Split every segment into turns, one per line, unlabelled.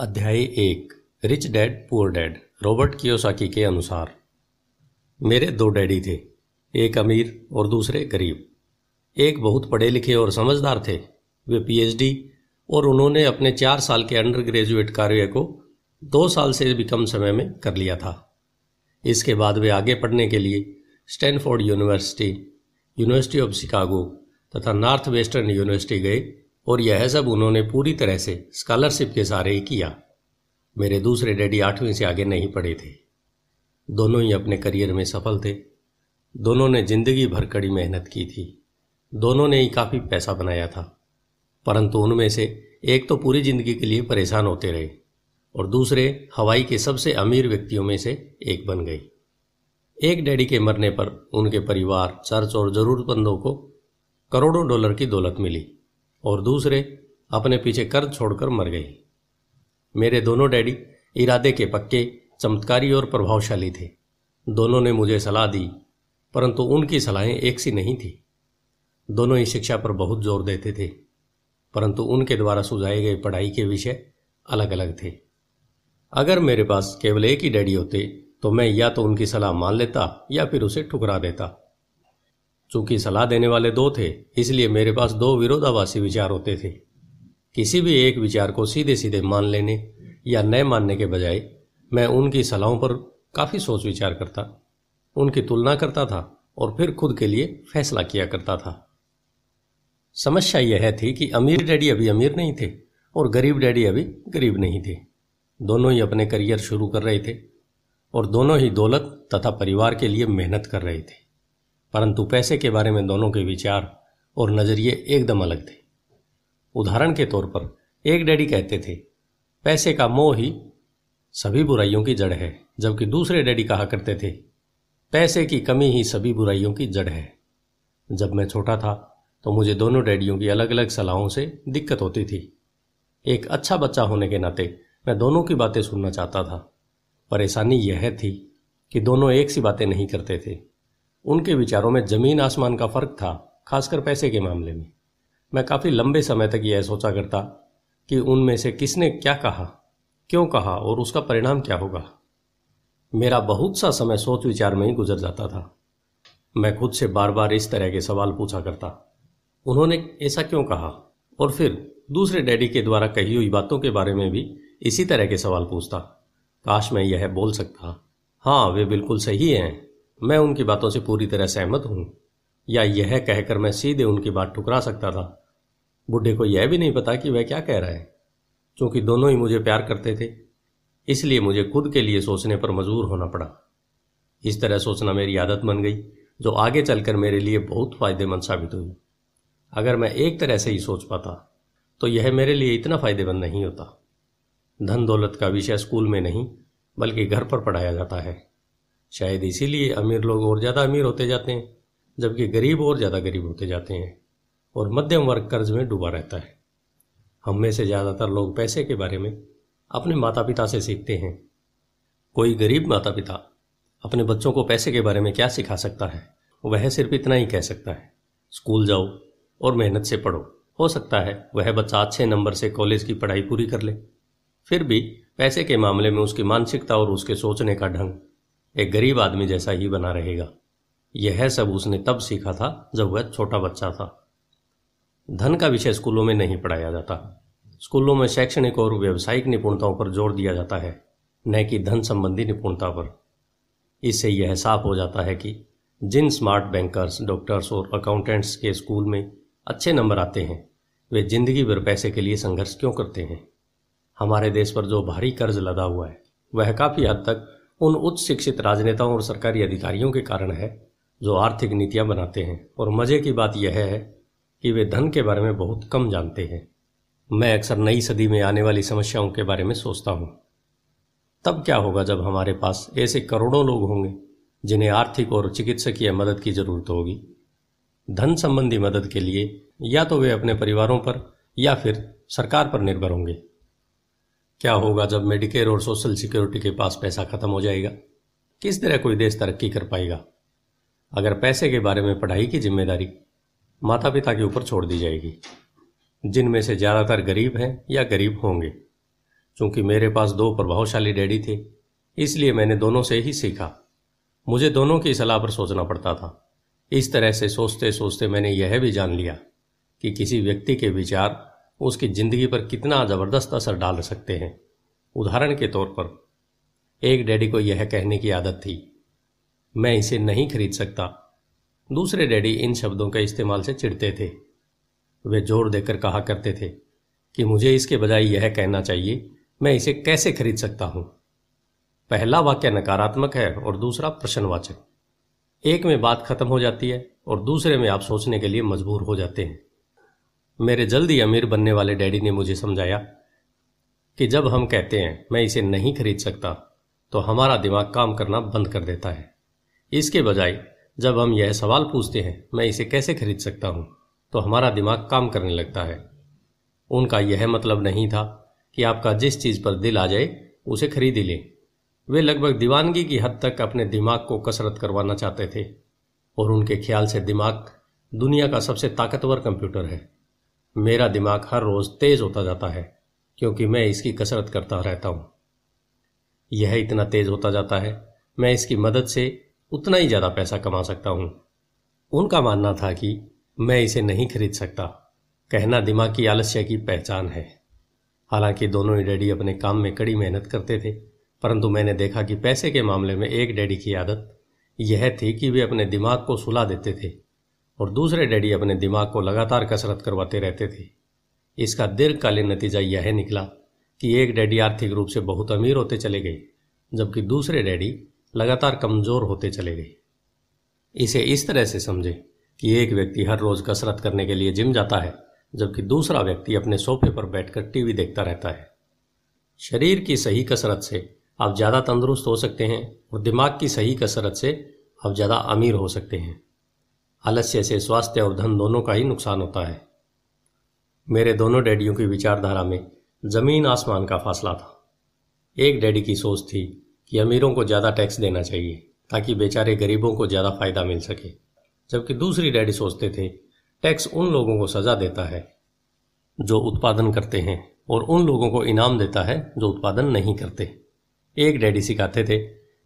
अध्याय एक rich dad poor dad Robert Kiyosaki के अनुसार मेरे दो डैडी थे एक अमीर और दूसरे गरीब एक बहुत पढ़े लिखे और समझदार थे वे पीएचडी और उन्होंने अपने चार साल के अंडर ग्रेजुएट कार्य को दो साल से भी कम समय में कर लिया था इसके बाद वे आगे पढ़ने के लिए Stanford University University of Chicago तथा नॉर्थ वेस्टर्न यूनिवर्सिटी गए और यह सब उन्होंने पूरी तरह से स्कॉलरशिप के सहारे ही किया मेरे दूसरे डैडी आठवीं से आगे नहीं पढ़े थे दोनों ही अपने करियर में सफल थे दोनों ने जिंदगी भर कड़ी मेहनत की थी दोनों ने ही काफ़ी पैसा बनाया था परंतु उनमें से एक तो पूरी जिंदगी के लिए परेशान होते रहे और दूसरे हवाई के सबसे अमीर व्यक्तियों में से एक बन गई एक डैडी के मरने पर उनके परिवार चर्च और जरूरतमंदों को करोड़ों डॉलर की दौलत मिली और दूसरे अपने पीछे कर्ज छोड़कर मर गई मेरे दोनों डैडी इरादे के पक्के चमत्कारी और प्रभावशाली थे दोनों ने मुझे सलाह दी परंतु उनकी सलाहें एक सी नहीं थी दोनों ही शिक्षा पर बहुत जोर देते थे परंतु उनके द्वारा सुझाए गए पढ़ाई के विषय अलग अलग थे अगर मेरे पास केवल एक ही डैडी होते तो मैं या तो उनकी सलाह मान लेता या फिर उसे ठुकरा देता चूंकि सलाह देने वाले दो थे इसलिए मेरे पास दो विरोधाभासी विचार होते थे किसी भी एक विचार को सीधे सीधे मान लेने या न मानने के बजाय मैं उनकी सलाहों पर काफ़ी सोच विचार करता उनकी तुलना करता था और फिर खुद के लिए फैसला किया करता था समस्या यह थी कि अमीर डैडी अभी अमीर नहीं थे और गरीब डैडी अभी गरीब नहीं थे दोनों ही अपने करियर शुरू कर रहे थे और दोनों ही दौलत तथा परिवार के लिए मेहनत कर रहे थे परंतु पैसे के बारे में दोनों के विचार और नज़रिए एकदम अलग थे उदाहरण के तौर पर एक डैडी कहते थे पैसे का मोह ही सभी बुराइयों की जड़ है जबकि दूसरे डैडी कहा करते थे पैसे की कमी ही सभी बुराइयों की जड़ है जब मैं छोटा था तो मुझे दोनों डैडियों की अलग अलग सलाहों से दिक्कत होती थी एक अच्छा बच्चा होने के नाते मैं दोनों की बातें सुनना चाहता था परेशानी यह थी कि दोनों एक सी बातें नहीं करते थे उनके विचारों में ज़मीन आसमान का फ़र्क था खासकर पैसे के मामले में मैं काफ़ी लंबे समय तक यह सोचा करता कि उनमें से किसने क्या कहा क्यों कहा और उसका परिणाम क्या होगा मेरा बहुत सा समय सोच विचार में ही गुजर जाता था मैं खुद से बार बार इस तरह के सवाल पूछा करता उन्होंने ऐसा क्यों कहा और फिर दूसरे डैडी के द्वारा कही हुई बातों के बारे में भी इसी तरह के सवाल पूछता काश मैं यह बोल सकता हाँ वे बिल्कुल सही हैं मैं उनकी बातों से पूरी तरह सहमत हूं या यह कहकर मैं सीधे उनकी बात ठुकरा सकता था बुढ़े को यह भी नहीं पता कि वह क्या कह रहा है क्योंकि दोनों ही मुझे प्यार करते थे इसलिए मुझे खुद के लिए सोचने पर मजबूर होना पड़ा इस तरह सोचना मेरी आदत बन गई जो आगे चलकर मेरे लिए बहुत फायदेमंद साबित हुई अगर मैं एक तरह से ही सोच पाता तो यह मेरे लिए इतना फायदेमंद नहीं होता धन दौलत का विषय स्कूल में नहीं बल्कि घर पर पढ़ाया जाता है शायद इसीलिए अमीर लोग और ज़्यादा अमीर होते जाते हैं जबकि गरीब और ज़्यादा गरीब होते जाते हैं और मध्यम वर्ग कर्ज में डूबा रहता है हम में से ज़्यादातर लोग पैसे के बारे में अपने माता पिता से सीखते हैं कोई गरीब माता पिता अपने बच्चों को पैसे के बारे में क्या सिखा सकता है वह सिर्फ इतना ही कह सकता है स्कूल जाओ और मेहनत से पढ़ो हो सकता है वह बच्चा अच्छे नंबर से कॉलेज की पढ़ाई पूरी कर ले फिर भी पैसे के मामले में उसकी मानसिकता और उसके सोचने का ढंग एक गरीब आदमी जैसा ही बना रहेगा यह सब उसने तब सीखा था जब वह छोटा बच्चा था धन का विषय स्कूलों में नहीं पढ़ाया जाता स्कूलों में शैक्षणिक और व्यावसायिक निपुणताओं पर जोर दिया जाता है न कि धन संबंधी निपुणता पर इससे यह साफ हो जाता है कि जिन स्मार्ट बैंकर्स डॉक्टर्स और अकाउंटेंट्स के स्कूल में अच्छे नंबर आते हैं वे जिंदगी भर पैसे के लिए संघर्ष क्यों करते हैं हमारे देश पर जो भारी कर्ज लदा हुआ है वह काफ़ी हद तक उन उच्च शिक्षित राजनेताओं और सरकारी अधिकारियों के कारण है जो आर्थिक नीतियां बनाते हैं और मजे की बात यह है कि वे धन के बारे में बहुत कम जानते हैं मैं अक्सर नई सदी में आने वाली समस्याओं के बारे में सोचता हूँ तब क्या होगा जब हमारे पास ऐसे करोड़ों लोग होंगे जिन्हें आर्थिक और चिकित्सकीय मदद की जरूरत होगी धन संबंधी मदद के लिए या तो वे अपने परिवारों पर या फिर सरकार पर निर्भर होंगे क्या होगा जब मेडिकेयर और सोशल सिक्योरिटी के पास पैसा खत्म हो जाएगा किस तरह कोई देश तरक्की कर पाएगा अगर पैसे के बारे में पढ़ाई की जिम्मेदारी माता पिता के ऊपर छोड़ दी जाएगी जिनमें से ज़्यादातर गरीब हैं या गरीब होंगे चूंकि मेरे पास दो प्रभावशाली डैडी थे इसलिए मैंने दोनों से ही सीखा मुझे दोनों की सलाह पर सोचना पड़ता था इस तरह से सोचते सोचते मैंने यह भी जान लिया कि किसी व्यक्ति के विचार उसकी ज़िंदगी पर कितना ज़बरदस्त असर डाल सकते हैं उदाहरण के तौर पर एक डैडी को यह कहने की आदत थी मैं इसे नहीं खरीद सकता दूसरे डैडी इन शब्दों के इस्तेमाल से चिढ़ते थे वे जोर देकर कहा करते थे कि मुझे इसके बजाय यह कहना चाहिए मैं इसे कैसे खरीद सकता हूं पहला वाक्य नकारात्मक है और दूसरा प्रश्नवाचक एक में बात खत्म हो जाती है और दूसरे में आप सोचने के लिए मजबूर हो जाते हैं मेरे जल्दी अमीर बनने वाले डैडी ने मुझे समझाया कि जब हम कहते हैं मैं इसे नहीं खरीद सकता तो हमारा दिमाग काम करना बंद कर देता है इसके बजाय जब हम यह सवाल पूछते हैं मैं इसे कैसे खरीद सकता हूं तो हमारा दिमाग काम करने लगता है उनका यह मतलब नहीं था कि आपका जिस चीज़ पर दिल आ जाए उसे खरीद ही लें वे लगभग दीवानगी की हद तक अपने दिमाग को कसरत करवाना चाहते थे और उनके ख्याल से दिमाग दुनिया का सबसे ताकतवर कंप्यूटर है मेरा दिमाग हर रोज़ तेज़ होता जाता है क्योंकि मैं इसकी कसरत करता रहता हूं यह इतना तेज़ होता जाता है मैं इसकी मदद से उतना ही ज़्यादा पैसा कमा सकता हूं उनका मानना था कि मैं इसे नहीं खरीद सकता कहना दिमाग की आलस्य की पहचान है हालांकि दोनों ही डैडी अपने काम में कड़ी मेहनत करते थे परंतु मैंने देखा कि पैसे के मामले में एक डैडी की आदत यह थी कि वे अपने दिमाग को सुला देते थे और दूसरे डैडी अपने दिमाग को लगातार कसरत करवाते रहते थे इसका दीर्घकालीन नतीजा यह निकला कि एक डैडी आर्थिक रूप से बहुत अमीर होते चले गए जबकि दूसरे डैडी लगातार कमज़ोर होते चले गए इसे इस तरह से समझें कि एक व्यक्ति हर रोज़ कसरत करने के लिए जिम जाता है जबकि दूसरा व्यक्ति अपने सोफे पर बैठकर टीवी देखता रहता है शरीर की सही कसरत से आप ज़्यादा तंदुरुस्त हो सकते हैं और दिमाग की सही कसरत से आप ज़्यादा अमीर हो सकते हैं आलस्य से स्वास्थ्य और धन दोनों का ही नुकसान होता है मेरे दोनों डैडियों की विचारधारा में ज़मीन आसमान का फासला था एक डैडी की सोच थी कि अमीरों को ज़्यादा टैक्स देना चाहिए ताकि बेचारे गरीबों को ज़्यादा फायदा मिल सके जबकि दूसरी डैडी सोचते थे टैक्स उन लोगों को सज़ा देता है जो उत्पादन करते हैं और उन लोगों को इनाम देता है जो उत्पादन नहीं करते एक डैडी सिखाते थे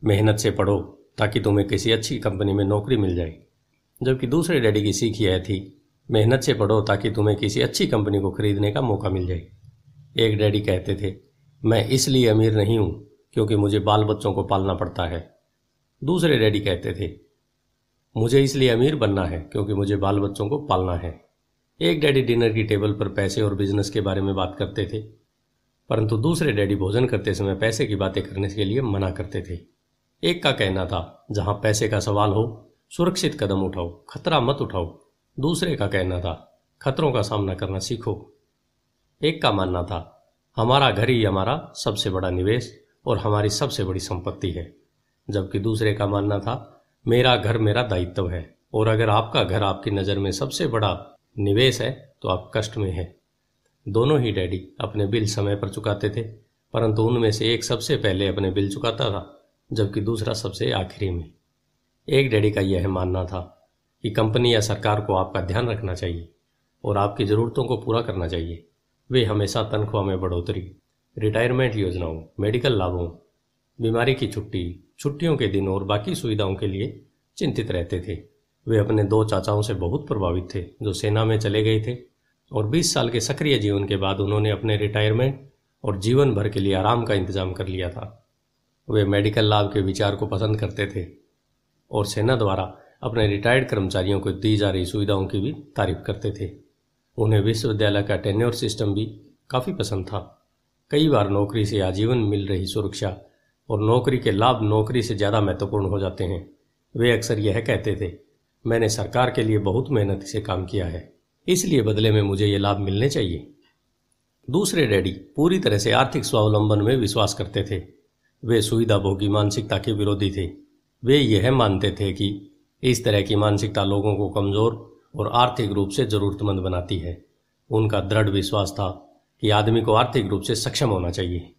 मेहनत से पढ़ो ताकि तुम्हें किसी अच्छी कंपनी में नौकरी मिल जाए जबकि दूसरे डैडी की सीख यह थी मेहनत से पढ़ो ताकि तुम्हें किसी अच्छी कंपनी को खरीदने का मौका मिल जाए एक डैडी कहते थे मैं इसलिए अमीर नहीं हूँ क्योंकि मुझे बाल बच्चों को पालना पड़ता है दूसरे डैडी कहते थे मुझे इसलिए अमीर बनना है क्योंकि मुझे बाल बच्चों को पालना है एक डैडी डिनर की टेबल पर पैसे और बिजनेस के बारे में बात करते थे परंतु दूसरे डैडी भोजन करते समय पैसे की बातें करने के लिए मना करते थे एक का कहना था जहाँ पैसे का सवाल हो सुरक्षित कदम उठाओ खतरा मत उठाओ दूसरे का कहना था खतरों का सामना करना सीखो एक का मानना था हमारा घर ही हमारा सबसे बड़ा निवेश और हमारी सबसे बड़ी संपत्ति है जबकि दूसरे का मानना था मेरा घर मेरा दायित्व है और अगर आपका घर आपकी नज़र में सबसे बड़ा निवेश है तो आप कष्ट में हैं दोनों ही डैडी अपने बिल समय पर चुकाते थे परंतु उनमें से एक सबसे पहले अपने बिल चुकाता था जबकि दूसरा सबसे आखिरी में एक डैडी का यह मानना था कि कंपनी या सरकार को आपका ध्यान रखना चाहिए और आपकी ज़रूरतों को पूरा करना चाहिए वे हमेशा तनख्वाह में बढ़ोतरी रिटायरमेंट योजनाओं मेडिकल लाभों बीमारी की छुट्टी छुट्टियों के दिन और बाकी सुविधाओं के लिए चिंतित रहते थे वे अपने दो चाचाओं से बहुत प्रभावित थे जो सेना में चले गए थे और 20 साल के सक्रिय जीवन के बाद उन्होंने अपने रिटायरमेंट और जीवन भर के लिए आराम का इंतजाम कर लिया था वे मेडिकल लाभ के विचार को पसंद करते थे और सेना द्वारा अपने रिटायर्ड कर्मचारियों को दी जा रही सुविधाओं की भी तारीफ करते थे उन्हें विश्वविद्यालय का टेन्योर सिस्टम भी काफ़ी पसंद था कई बार नौकरी से आजीवन मिल रही सुरक्षा और नौकरी के लाभ नौकरी से ज़्यादा महत्वपूर्ण हो जाते हैं वे अक्सर यह कहते थे मैंने सरकार के लिए बहुत मेहनत से काम किया है इसलिए बदले में मुझे ये लाभ मिलने चाहिए दूसरे डैडी पूरी तरह से आर्थिक स्वावलंबन में विश्वास करते थे वे सुविधा भोगी मानसिकता के विरोधी थे वे यह मानते थे कि इस तरह की मानसिकता लोगों को कमज़ोर और आर्थिक रूप से ज़रूरतमंद बनाती है उनका दृढ़ विश्वास था कि आदमी को आर्थिक रूप से सक्षम होना चाहिए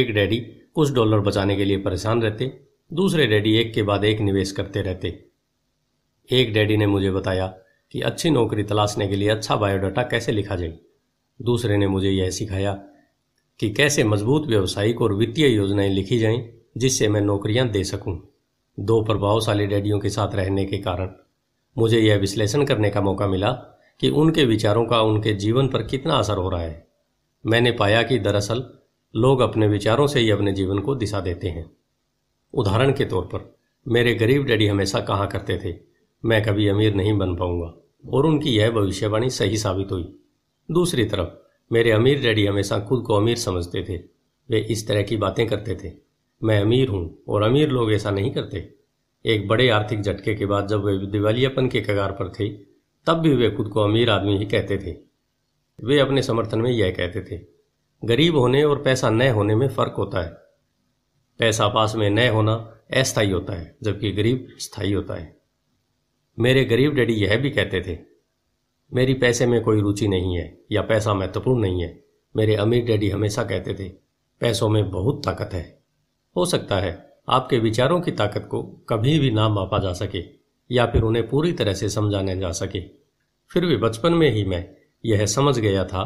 एक डैडी कुछ डॉलर बचाने के लिए परेशान रहते दूसरे डैडी एक के बाद एक निवेश करते रहते एक डैडी ने मुझे बताया कि अच्छी नौकरी तलाशने के लिए अच्छा बायोडाटा कैसे लिखा जाए दूसरे ने मुझे यह सिखाया कि कैसे मजबूत व्यावसायिक और वित्तीय योजनाएं लिखी जाएं जिससे मैं नौकरियां दे सकूं। दो प्रभावशाली डैडियों के साथ रहने के कारण मुझे यह विश्लेषण करने का मौका मिला कि उनके विचारों का उनके जीवन पर कितना असर हो रहा है मैंने पाया कि दरअसल लोग अपने विचारों से ही अपने जीवन को दिशा देते हैं उदाहरण के तौर पर मेरे गरीब डैडी हमेशा कहा करते थे मैं कभी अमीर नहीं बन पाऊंगा और उनकी यह भविष्यवाणी सही साबित हुई दूसरी तरफ मेरे अमीर डैडी हमेशा खुद को अमीर समझते थे वे इस तरह की बातें करते थे मैं अमीर हूँ और अमीर लोग ऐसा नहीं करते एक बड़े आर्थिक झटके के बाद जब वे दिवालियापन के कगार पर थे तब भी वे खुद को अमीर आदमी ही कहते थे वे अपने समर्थन में यह कहते थे गरीब होने और पैसा न होने में फर्क होता है पैसा पास में न होना अस्थायी होता है जबकि गरीब स्थायी होता है मेरे गरीब डैडी यह भी कहते थे मेरी पैसे में कोई रुचि नहीं है या पैसा महत्वपूर्ण नहीं है मेरे अमीर डैडी हमेशा कहते थे पैसों में बहुत ताकत है हो सकता है आपके विचारों की ताकत को कभी भी ना मापा जा सके या फिर उन्हें पूरी तरह से समझाने जा सके फिर भी बचपन में ही मैं यह समझ गया था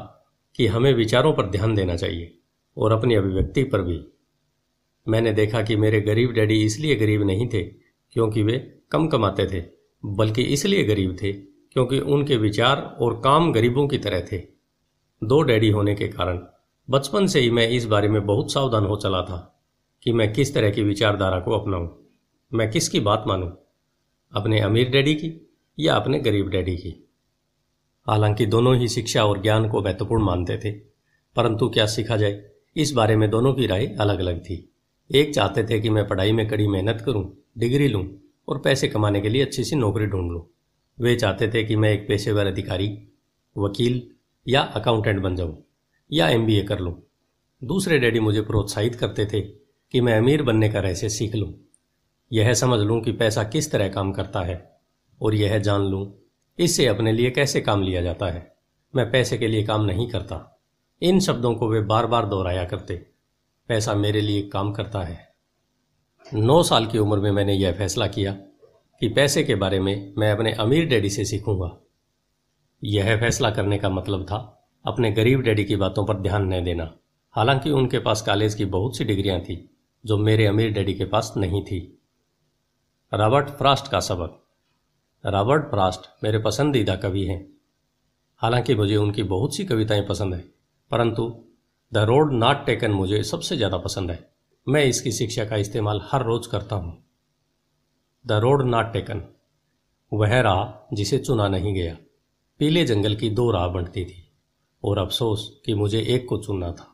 कि हमें विचारों पर ध्यान देना चाहिए और अपनी अभिव्यक्ति पर भी मैंने देखा कि मेरे गरीब डैडी इसलिए गरीब नहीं थे क्योंकि वे कम कमाते थे बल्कि इसलिए गरीब थे क्योंकि उनके विचार और काम गरीबों की तरह थे दो डैडी होने के कारण बचपन से ही मैं इस बारे में बहुत सावधान हो चला था कि मैं किस तरह की विचारधारा को अपनाऊं मैं किसकी बात मानूं अपने अमीर डैडी की या अपने गरीब डैडी की हालांकि दोनों ही शिक्षा और ज्ञान को महत्वपूर्ण मानते थे परंतु क्या सीखा जाए इस बारे में दोनों की राय अलग अलग थी एक चाहते थे कि मैं पढ़ाई में कड़ी मेहनत करूं, डिग्री लूं और पैसे कमाने के लिए अच्छी सी नौकरी ढूंढ लूं। वे चाहते थे कि मैं एक पेशेवर अधिकारी वकील या अकाउंटेंट बन जाऊं या एमबीए कर लूं। दूसरे डैडी मुझे प्रोत्साहित करते थे कि मैं अमीर बनने का रहस्य सीख लूं यह समझ लूं कि पैसा किस तरह काम करता है और यह जान लूं इससे अपने लिए कैसे काम लिया जाता है मैं पैसे के लिए काम नहीं करता इन शब्दों को वे बार बार दोहराया करते पैसा मेरे लिए काम करता है नौ साल की उम्र में मैंने यह फैसला किया कि पैसे के बारे में मैं अपने अमीर डैडी से सीखूंगा यह फैसला करने का मतलब था अपने गरीब डैडी की बातों पर ध्यान न देना हालांकि उनके पास कॉलेज की बहुत सी डिग्रियां थीं जो मेरे अमीर डैडी के पास नहीं थी रॉबर्ट फ्रास्ट का सबक रॉबर्ट फ्रास्ट मेरे पसंदीदा कवि हैं हालांकि मुझे उनकी बहुत सी कविताएं पसंद है परंतु द रोड नॉट टेकन मुझे सबसे ज़्यादा पसंद है मैं इसकी शिक्षा का इस्तेमाल हर रोज करता हूँ द रोड नॉट टेकन वह राह जिसे चुना नहीं गया पीले जंगल की दो राह बंटती थी और अफसोस कि मुझे एक को चुनना था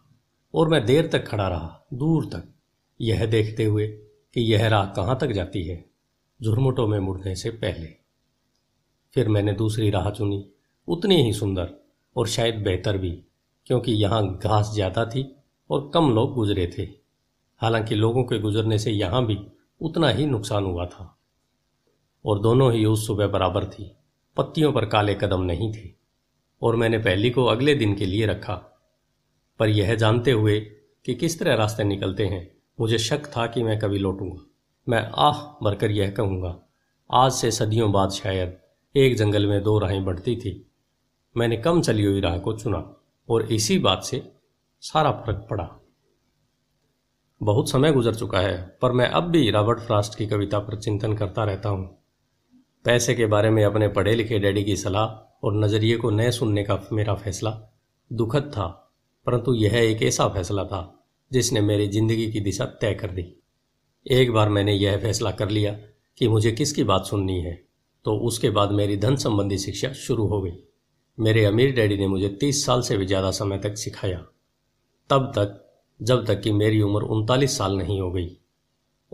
और मैं देर तक खड़ा रहा दूर तक यह देखते हुए कि यह राह कहाँ तक जाती है झुरमुटों में मुड़ने से पहले फिर मैंने दूसरी राह चुनी उतनी ही सुंदर और शायद बेहतर भी क्योंकि यहाँ घास ज़्यादा थी और कम लोग गुजरे थे हालांकि लोगों के गुजरने से यहाँ भी उतना ही नुकसान हुआ था और दोनों ही उस सुबह बराबर थी पत्तियों पर काले कदम नहीं थे और मैंने पहली को अगले दिन के लिए रखा पर यह जानते हुए कि किस तरह रास्ते निकलते हैं मुझे शक था कि मैं कभी लौटूंगा मैं आह भरकर यह कहूँगा आज से सदियों बाद शायद एक जंगल में दो राहें बढ़ती थी मैंने कम चली हुई राह को चुना और इसी बात से सारा फर्क पड़ा बहुत समय गुजर चुका है पर मैं अब भी रॉबर्ट फ्रास्ट की कविता पर चिंतन करता रहता हूँ पैसे के बारे में अपने पढ़े लिखे डैडी की सलाह और नज़रिए को न सुनने का मेरा फैसला दुखद था परंतु यह एक ऐसा फैसला था जिसने मेरी जिंदगी की दिशा तय कर दी एक बार मैंने यह फैसला कर लिया कि मुझे किसकी बात सुननी है तो उसके बाद मेरी धन संबंधी शिक्षा शुरू हो गई मेरे अमीर डैडी ने मुझे तीस साल से भी ज़्यादा समय तक सिखाया तब तक जब तक कि मेरी उम्र उनतालीस साल नहीं हो गई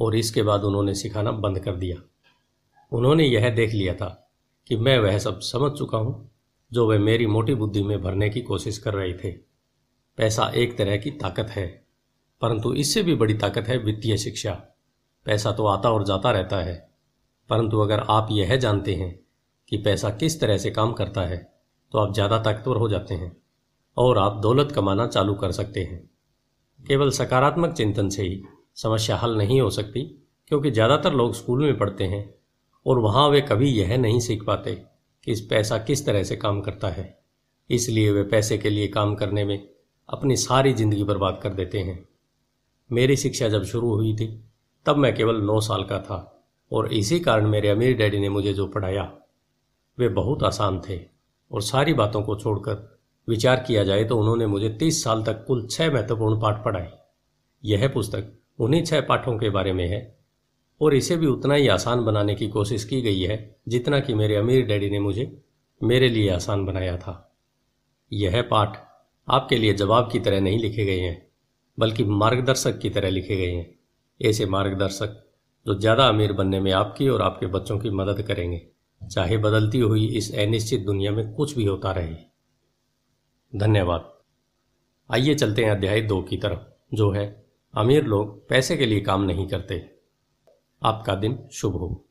और इसके बाद उन्होंने सिखाना बंद कर दिया उन्होंने यह देख लिया था कि मैं वह सब समझ चुका हूँ जो वे मेरी मोटी बुद्धि में भरने की कोशिश कर रहे थे पैसा एक तरह की ताकत है परंतु इससे भी बड़ी ताकत है वित्तीय शिक्षा पैसा तो आता और जाता रहता है परंतु अगर आप यह जानते हैं कि पैसा किस तरह से काम करता है तो आप ज़्यादा ताकतवर हो जाते हैं और आप दौलत कमाना चालू कर सकते हैं केवल सकारात्मक चिंतन से ही समस्या हल नहीं हो सकती क्योंकि ज़्यादातर लोग स्कूल में पढ़ते हैं और वहाँ वे कभी यह नहीं सीख पाते कि इस पैसा किस तरह से काम करता है इसलिए वे पैसे के लिए काम करने में अपनी सारी ज़िंदगी बर्बाद कर देते हैं मेरी शिक्षा जब शुरू हुई थी तब मैं केवल नौ साल का था और इसी कारण मेरे अमीर डैडी ने मुझे जो पढ़ाया वे बहुत आसान थे और सारी बातों को छोड़कर विचार किया जाए तो उन्होंने मुझे तीस साल तक कुल छः महत्वपूर्ण पाठ पढ़ाए यह पुस्तक उन्हीं छः पाठों के बारे में है और इसे भी उतना ही आसान बनाने की कोशिश की गई है जितना कि मेरे अमीर डैडी ने मुझे मेरे लिए आसान बनाया था यह पाठ आपके लिए जवाब की तरह नहीं लिखे गए हैं बल्कि मार्गदर्शक की तरह लिखे गए हैं ऐसे मार्गदर्शक जो ज़्यादा अमीर बनने में आपकी और आपके बच्चों की मदद करेंगे चाहे बदलती हुई इस अनिश्चित दुनिया में कुछ भी होता रहे धन्यवाद आइए चलते हैं अध्याय दो की तरफ जो है अमीर लोग पैसे के लिए काम नहीं करते आपका दिन शुभ हो